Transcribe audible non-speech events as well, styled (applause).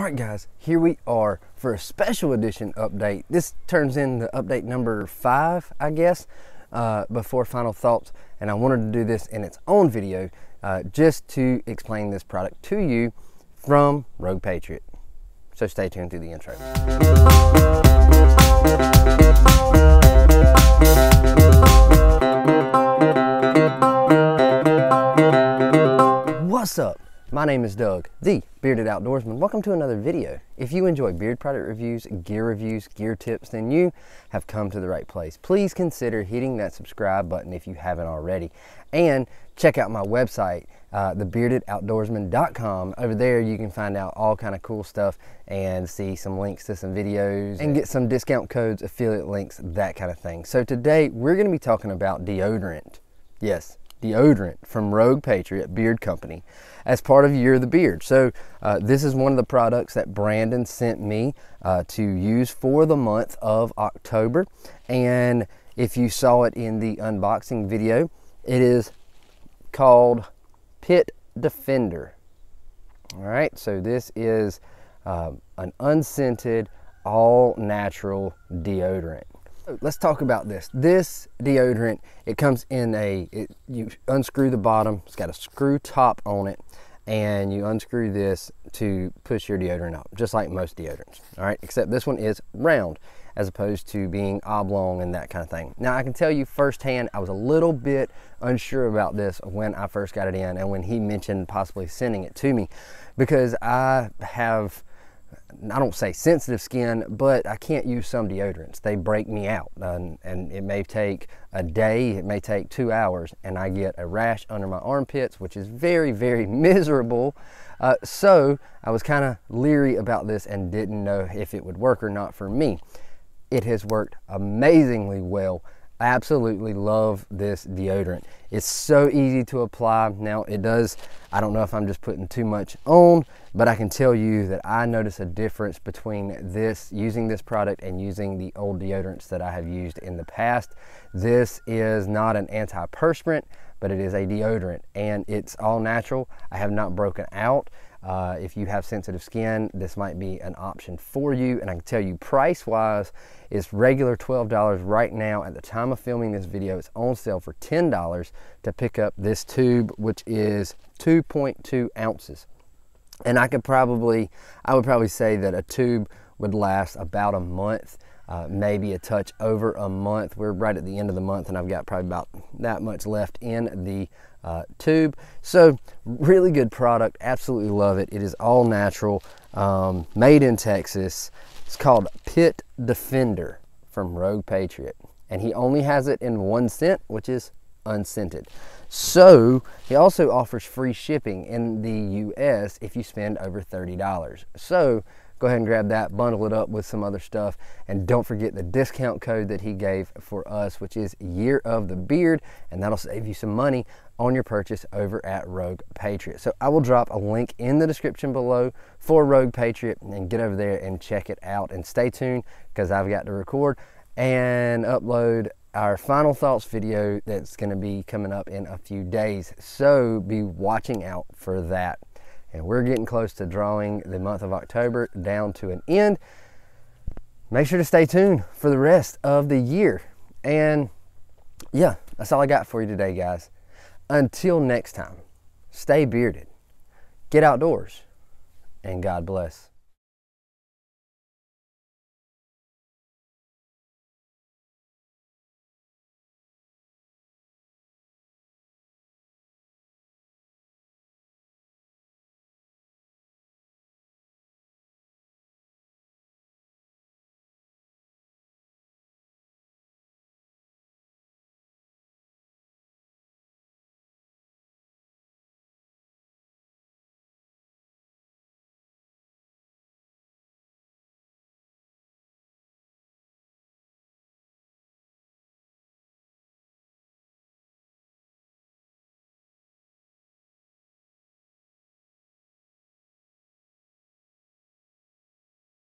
All right, guys, here we are for a special edition update. This turns into update number five, I guess, uh, before final thoughts. And I wanted to do this in its own video uh, just to explain this product to you from Rogue Patriot. So stay tuned through the intro. What's up? My name is Doug, the Bearded Outdoorsman. Welcome to another video. If you enjoy beard product reviews, gear reviews, gear tips, then you have come to the right place. Please consider hitting that subscribe button if you haven't already. And check out my website, uh, thebeardedoutdoorsman.com. Over there you can find out all kind of cool stuff and see some links to some videos and get some discount codes, affiliate links, that kind of thing. So today we're gonna be talking about deodorant. Yes, deodorant from Rogue Patriot Beard Company as part of Year of the Beard. So uh, this is one of the products that Brandon sent me uh, to use for the month of October. And if you saw it in the unboxing video, it is called Pit Defender. All right, so this is um, an unscented, all natural deodorant let's talk about this. This deodorant, it comes in a, it, you unscrew the bottom, it's got a screw top on it, and you unscrew this to push your deodorant up, just like most deodorants, all right? Except this one is round as opposed to being oblong and that kind of thing. Now I can tell you firsthand, I was a little bit unsure about this when I first got it in and when he mentioned possibly sending it to me because I have I don't say sensitive skin, but I can't use some deodorants. They break me out. Uh, and, and, it may take a day, it may take two hours, and I get a rash under my armpits, which is very, very (laughs) miserable. Uh, so I was kind of leery about this and didn't know if it would work or not for me. It has worked amazingly well I absolutely love this deodorant. It's so easy to apply. Now it does, I don't know if I'm just putting too much on, but I can tell you that I notice a difference between this, using this product and using the old deodorants that I have used in the past. This is not an antiperspirant, but it is a deodorant and it's all natural. I have not broken out. Uh, if you have sensitive skin, this might be an option for you. And I can tell you price wise, it's regular $12 right now. At the time of filming this video, it's on sale for $10 to pick up this tube, which is 2.2 ounces. And I could probably, I would probably say that a tube would last about a month uh, maybe a touch over a month. We're right at the end of the month and I've got probably about that much left in the uh, tube. So really good product, absolutely love it. It is all natural, um, made in Texas. It's called Pit Defender from Rogue Patriot. And he only has it in one scent, which is unscented. So he also offers free shipping in the US if you spend over $30. So go ahead and grab that, bundle it up with some other stuff. And don't forget the discount code that he gave for us, which is Year of the Beard, and that'll save you some money on your purchase over at Rogue Patriot. So I will drop a link in the description below for Rogue Patriot and get over there and check it out. And stay tuned because I've got to record and upload our final thoughts video that's going to be coming up in a few days. So be watching out for that and we're getting close to drawing the month of October down to an end. Make sure to stay tuned for the rest of the year. And yeah, that's all I got for you today, guys. Until next time, stay bearded, get outdoors, and God bless.